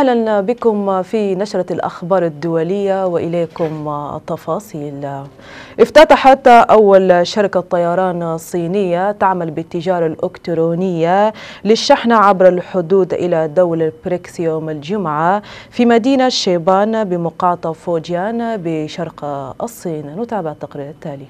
أهلا بكم في نشرة الأخبار الدولية وإليكم التفاصيل افتتحت أول شركة طيران صينية تعمل بالتجارة الإلكترونية للشحن عبر الحدود إلى دولة بريكس يوم الجمعة في مدينة شيبان بمقاطعة فوجيان بشرق الصين نتابع التقرير التالي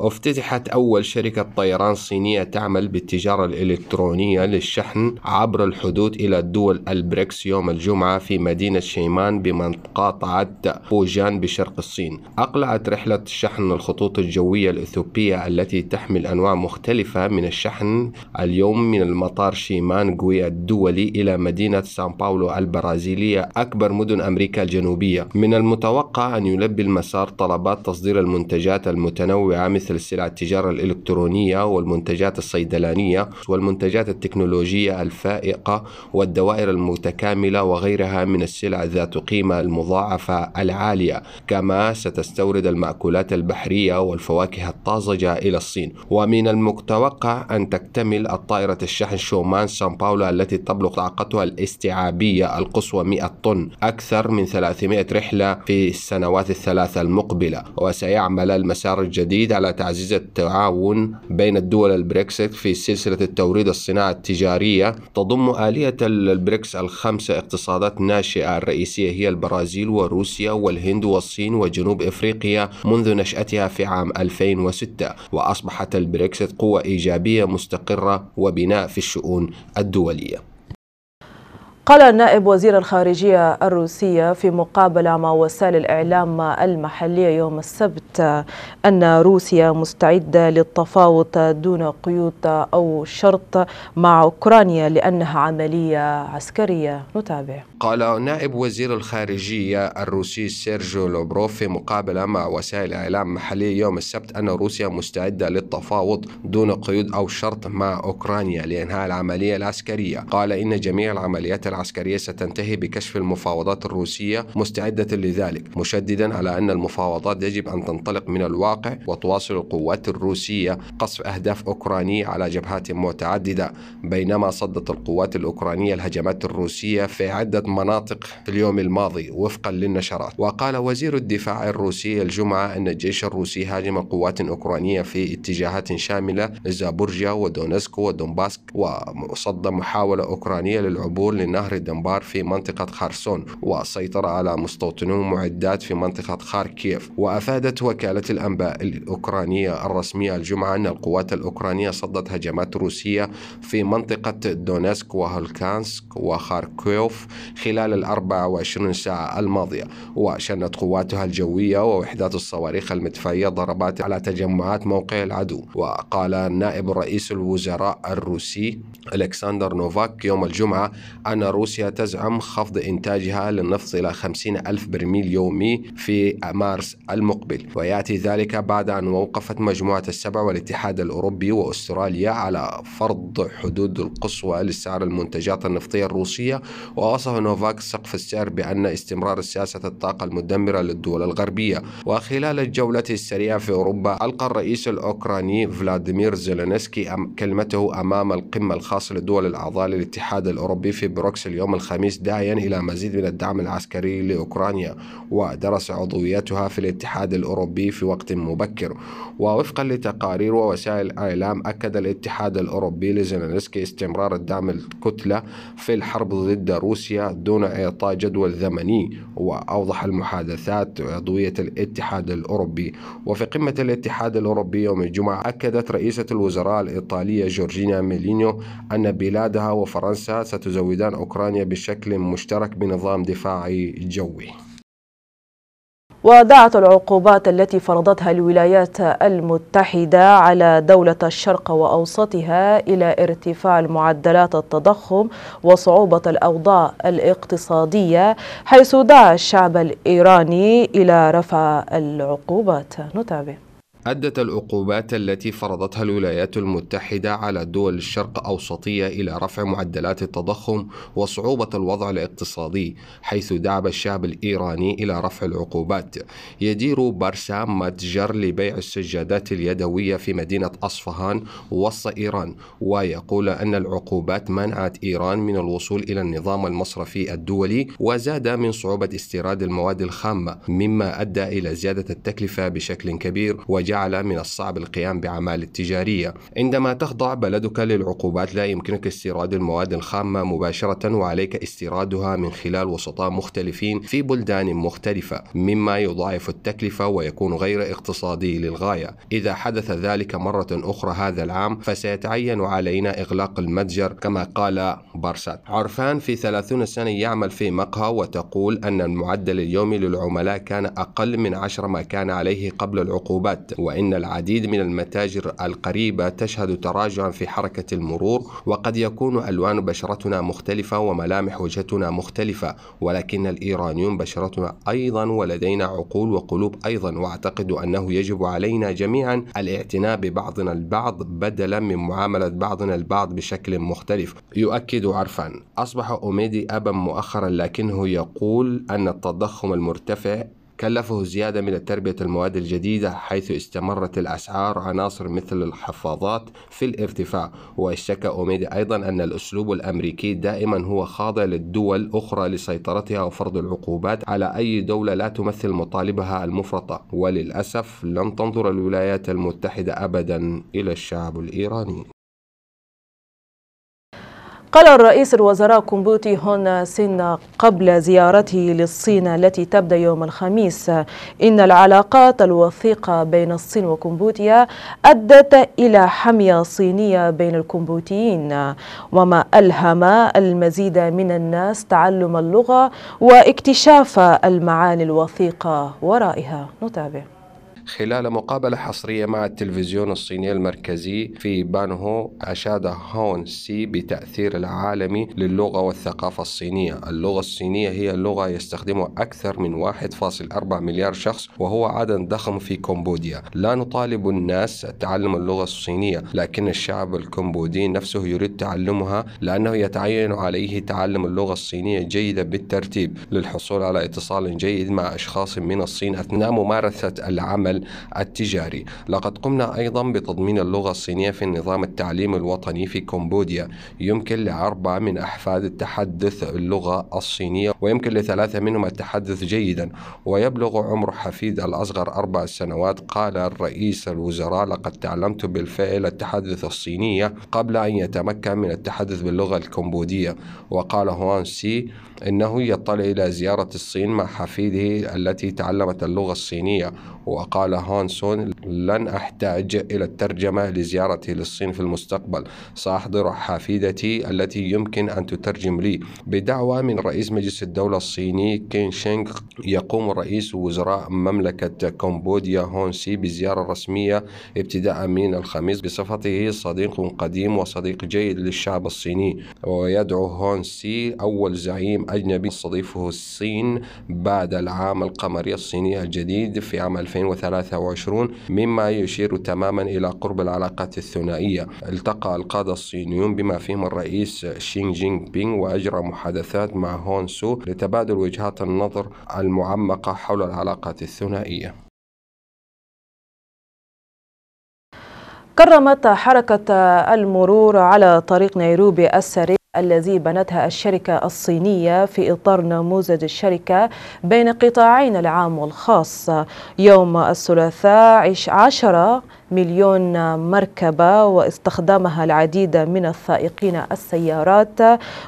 افتتحت أول شركة طيران صينية تعمل بالتجارة الإلكترونية للشحن عبر الحدود إلى الدول البريكس يوم الجمعة في مدينة شيمان بمنطقة بوجان بشرق الصين أقلعت رحلة شحن الخطوط الجوية الإثيوبية التي تحمل أنواع مختلفة من الشحن اليوم من المطار شيمان جوي الدولي إلى مدينة سان باولو البرازيلية أكبر مدن أمريكا الجنوبية من المتوقع أن يلبي المسار طلبات تصدير المنتجات المتنوعة مثل سلع التجارة الإلكترونية والمنتجات الصيدلانية والمنتجات التكنولوجية الفائقة والدوائر المتكاملة وغيرها من السلع ذات قيمة المضاعفة العالية كما ستستورد المأكولات البحرية والفواكه الطازجة إلى الصين ومن المتوقع أن تكتمل الطائرة الشحن شومان سان باولو التي تبلغ طاقتها الاستيعابية القصوى 100 طن أكثر من 300 رحلة في السنوات الثلاثة المقبلة وسيعمل المسار الجديد التأكيد على تعزيز التعاون بين الدول البريكسيت في سلسلة التوريد الصناعة التجارية تضم آلية البريكس الخمسة اقتصادات ناشئة الرئيسية هي البرازيل وروسيا والهند والصين وجنوب إفريقيا منذ نشأتها في عام 2006 وأصبحت البريكسيت قوة إيجابية مستقرة وبناء في الشؤون الدولية قال نائب وزير الخارجية الروسية في مقابلة مع وسائل الإعلام المحلية يوم السبت أن روسيا مستعدة للتفاوض دون قيود أو شرط مع أوكرانيا لأنها عملية عسكرية نتابع قال نائب وزير الخارجية الروسي سيرجيو لوبروف في مقابلة مع وسائل إعلام محلية يوم السبت أن روسيا مستعدة للتفاوض دون قيود أو شرط مع أوكرانيا لإنهاء العملية العسكرية قال إن جميع العمليات العسكرية ستنتهي بكشف المفاوضات الروسية مستعدة لذلك مشددا على أن المفاوضات يجب أن تنطلق من الواقع وتواصل القوات الروسية قصف أهداف أوكرانية على جبهات متعددة بينما صدت القوات الأوكرانية الهجمات الروسية في عدة مناطق في اليوم الماضي وفقا للنشرات وقال وزير الدفاع الروسي الجمعة أن الجيش الروسي هاجم قوات أوكرانية في اتجاهات شاملة زابورجيا ودونسك ودونباسك وصد محاولة أوكرانية للعبور للنهر نهر الدنبار في منطقة خرسون وسيطر على مستوطنون معدات في منطقة خاركيف وأفادت وكالة الأنباء الأوكرانية الرسمية الجمعة أن القوات الأوكرانية صدت هجمات روسية في منطقة دونيسك وهولكانسك وخاركيف خلال ال 24 ساعة الماضية وشنت قواتها الجوية ووحدات الصواريخ المدفعية ضربات على تجمعات موقع العدو وقال نائب رئيس الوزراء الروسي ألكسندر نوفاك يوم الجمعة أن روسيا تزعم خفض إنتاجها للنفط إلى 50 ألف برميل يومي في مارس المقبل ويأتي ذلك بعد أن وقفت مجموعة السبع والاتحاد الأوروبي وأستراليا على فرض حدود القصوى لسعر المنتجات النفطية الروسية ووصف نوفاك سقف السعر بأن استمرار سياسة الطاقة المدمرة للدول الغربية وخلال الجولة السريعة في أوروبا ألقى الرئيس الأوكراني فلاديمير زيلينسكي كلمته أمام القمة الخاصة للدول الأعضاء للاتحاد الأوروبي في بروكسل العكس اليوم الخميس داعيا إلى مزيد من الدعم العسكري لأوكرانيا ودرس عضويتها في الاتحاد الأوروبي في وقت مبكر ووفقا لتقارير ووسائل الإعلام أكد الاتحاد الأوروبي لزيلينسكي استمرار الدعم الكتلة في الحرب ضد روسيا دون إعطاء جدول زمني وأوضح المحادثات عضوية الاتحاد الأوروبي وفي قمة الاتحاد الأوروبي يوم الجمعة أكدت رئيسة الوزراء الإيطالية جورجينا ميلينيو أن بلادها وفرنسا ستزودان أوكرانيا أوكرانيا بشكل مشترك بنظام دفاعي جوي ودعت العقوبات التي فرضتها الولايات المتحدة على دولة الشرق وأوسطها إلى ارتفاع المعدلات التضخم وصعوبة الأوضاع الاقتصادية حيث دعا الشعب الإيراني إلى رفع العقوبات نتابع أدت العقوبات التي فرضتها الولايات المتحدة على الدول الشرق أوسطية إلى رفع معدلات التضخم وصعوبة الوضع الاقتصادي حيث دعب الشعب الإيراني إلى رفع العقوبات يدير بارسام متجر لبيع السجادات اليدوية في مدينة أصفهان وسط إيران ويقول أن العقوبات منعت إيران من الوصول إلى النظام المصرفي الدولي وزاد من صعوبة استيراد المواد الخامة مما أدى إلى زيادة التكلفة بشكل كبير وجاء جعل من الصعب القيام بعمال تجارية عندما تخضع بلدك للعقوبات لا يمكنك استيراد المواد الخامة مباشرة وعليك استيرادها من خلال وسطاء مختلفين في بلدان مختلفة مما يضاعف التكلفة ويكون غير اقتصادي للغاية إذا حدث ذلك مرة أخرى هذا العام فسيتعين علينا إغلاق المتجر كما قال بارسات عرفان في 30 سنة يعمل في مقهى وتقول أن المعدل اليومي للعملاء كان أقل من 10 ما كان عليه قبل العقوبات وإن العديد من المتاجر القريبة تشهد تراجعا في حركة المرور وقد يكون ألوان بشرتنا مختلفة وملامح وجهتنا مختلفة ولكن الإيرانيون بشرتنا أيضا ولدينا عقول وقلوب أيضا وأعتقد أنه يجب علينا جميعا الاعتناء ببعضنا البعض بدلا من معاملة بعضنا البعض بشكل مختلف يؤكد عرفان أصبح أوميدي أبا مؤخرا لكنه يقول أن التضخم المرتفع كلفه زيادة من التربية المواد الجديدة حيث استمرت الأسعار عناصر مثل الحفاضات في الارتفاع واشتكى أوميدا أيضا أن الأسلوب الأمريكي دائما هو خاضع للدول أخرى لسيطرتها وفرض العقوبات على أي دولة لا تمثل مطالبها المفرطة وللأسف لن تنظر الولايات المتحدة أبدا إلى الشعب الإيراني قال الرئيس الوزراء كومبوتي هون سن قبل زيارته للصين التي تبدأ يوم الخميس إن العلاقات الوثيقة بين الصين وكمبوتيا أدت إلى حمية صينية بين الكمبوتيين وما ألهم المزيد من الناس تعلم اللغة واكتشاف المعاني الوثيقة ورائها نتابع خلال مقابلة حصرية مع التلفزيون الصيني المركزي في بانهو أشاد هون سي بتأثير العالمي للغة والثقافة الصينية اللغة الصينية هي اللغة يستخدمها أكثر من 1.4 مليار شخص وهو عدد ضخم في كمبوديا لا نطالب الناس تعلم اللغة الصينية لكن الشعب الكمبودي نفسه يريد تعلمها لأنه يتعين عليه تعلم اللغة الصينية جيدا بالترتيب للحصول على اتصال جيد مع أشخاص من الصين أثناء ممارسة العمل التجاري لقد قمنا أيضا بتضمين اللغة الصينية في النظام التعليمي الوطني في كمبوديا يمكن لأربعة من أحفاد التحدث اللغة الصينية ويمكن لثلاثة منهم التحدث جيدا ويبلغ عمر حفيد الأصغر أربع سنوات قال الرئيس الوزراء لقد تعلمت بالفعل التحدث الصينية قبل أن يتمكن من التحدث باللغة الكمبودية وقال هوان سي إنه يطلع إلى زيارة الصين مع حفيده التي تعلمت اللغة الصينية وقال قال هانسون لن أحتاج إلى الترجمة لزيارتي للصين في المستقبل سأحضر حفيدتي التي يمكن أن تترجم لي بدعوى من رئيس مجلس الدولة الصيني كين شينغ يقوم رئيس وزراء مملكة كمبوديا هونسي بزيارة رسمية ابتداء من الخميس بصفته صديق قديم وصديق جيد للشعب الصيني ويدعو هونسي أول زعيم أجنبي تستضيفه الصين بعد العام القمري الصيني الجديد في عام 2003 1923 مما يشير تماما إلى قرب العلاقات الثنائية التقى القادة الصينيون بما فيهم الرئيس شين جين بينغ وأجرى محادثات مع هون سو لتبادل وجهات النظر المعمقة حول العلاقات الثنائية كرمت حركة المرور على طريق نيروبي السريع الذي بنتها الشركة الصينية في إطار نموذج الشركة بين قطاعين العام والخاص يوم الثلاثاء عشرة مليون مركبة واستخدامها العديد من السائقين السيارات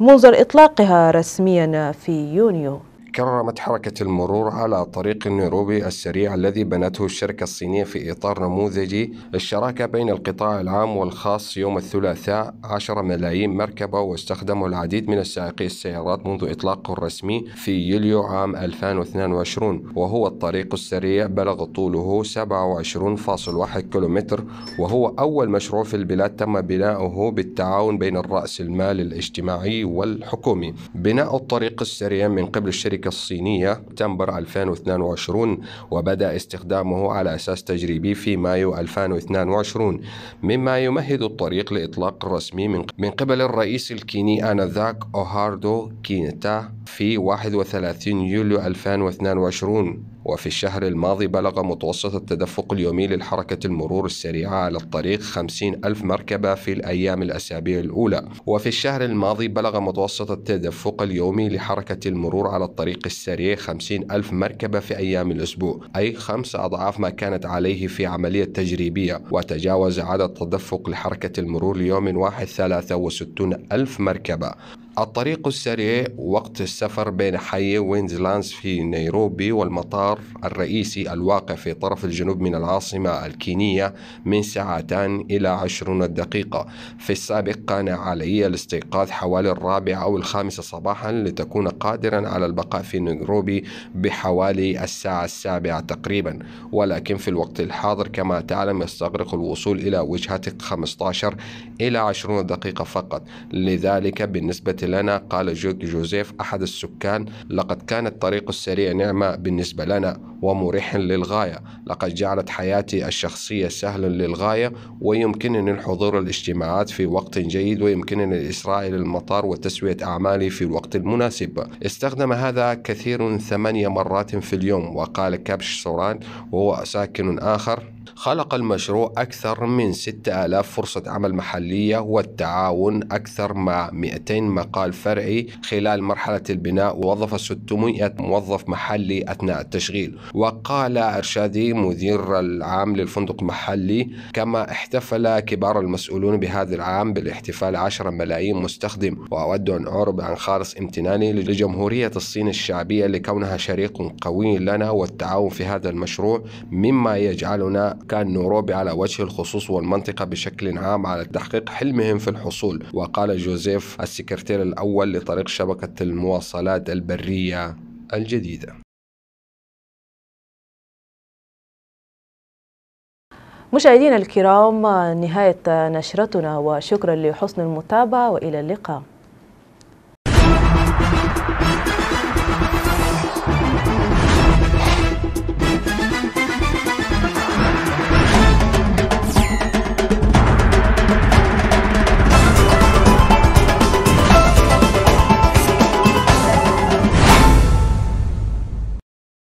منذ إطلاقها رسميا في يونيو كرمت حركة المرور على طريق النيروبي السريع الذي بنته الشركة الصينية في إطار نموذجي الشراكة بين القطاع العام والخاص يوم الثلاثاء 10 ملايين مركبة واستخدمه العديد من السائقي السيارات منذ إطلاقه الرسمي في يوليو عام 2022 وهو الطريق السريع بلغ طوله 27.1 كيلومتر وهو أول مشروع في البلاد تم بناؤه بالتعاون بين الرأس المال الاجتماعي والحكومي بناء الطريق السريع من قبل الشركة الشركة الصينية تمبر 2022 وبدأ استخدامه على أساس تجريبي في مايو 2022 مما يمهد الطريق لإطلاق الرسمي من قبل الرئيس الكيني آنذاك أوهاردو كينتا في 31 يوليو 2022 وفي الشهر الماضي بلغ متوسط التدفق اليومي للحركة المرور السريعة على الطريق 50 ألف مركبة في الأيام الأسابيع الأولى وفي الشهر الماضي بلغ متوسط التدفق اليومي لحركة المرور على الطريق السريع 50 ألف مركبة في أيام الأسبوع أي خمس أضعاف ما كانت عليه في عملية تجريبية وتجاوز عدد تدفق لحركة المرور ليوم واحد 63 ألف مركبة الطريق السريع وقت السفر بين حي وينزلانس في نيروبي والمطار الرئيسي الواقع في طرف الجنوب من العاصمة الكينية من ساعتان إلى عشرون دقيقة في السابق كان علي الاستيقاظ حوالي الرابعة أو الخامسة صباحا لتكون قادرا على البقاء في نيروبي بحوالي الساعة السابعة تقريبا ولكن في الوقت الحاضر كما تعلم يستغرق الوصول إلى وجهتك 15 إلى 20 دقيقة فقط لذلك بالنسبة لنا قال جوزيف أحد السكان لقد كان الطريق السريع نعمة بالنسبة لنا ومريح للغاية لقد جعلت حياتي الشخصية سهلا للغاية ويمكنني الحضور الاجتماعات في وقت جيد ويمكنني الإسراء إلى المطار وتسوية أعمالي في الوقت المناسب استخدم هذا كثير ثمانية مرات في اليوم وقال كابش سوران وهو ساكن آخر خلق المشروع أكثر من 6000 فرصة عمل محلية والتعاون أكثر مع 200 مقال فرعي خلال مرحلة البناء ووظف 600 موظف محلي أثناء التشغيل وقال إرشادي مدير العام للفندق المحلي كما احتفل كبار المسؤولون بهذا العام بالاحتفال 10 ملايين مستخدم وأود أن أعرب عن خالص امتناني لجمهورية الصين الشعبية لكونها شريك قوي لنا والتعاون في هذا المشروع مما يجعلنا كان نيروبي على وجه الخصوص والمنطقة بشكل عام على تحقيق حلمهم في الحصول وقال جوزيف السكرتير الأول لطريق شبكة المواصلات البرية الجديدة مشاهدينا الكرام نهاية نشرتنا وشكرا لحسن المتابعة وإلى اللقاء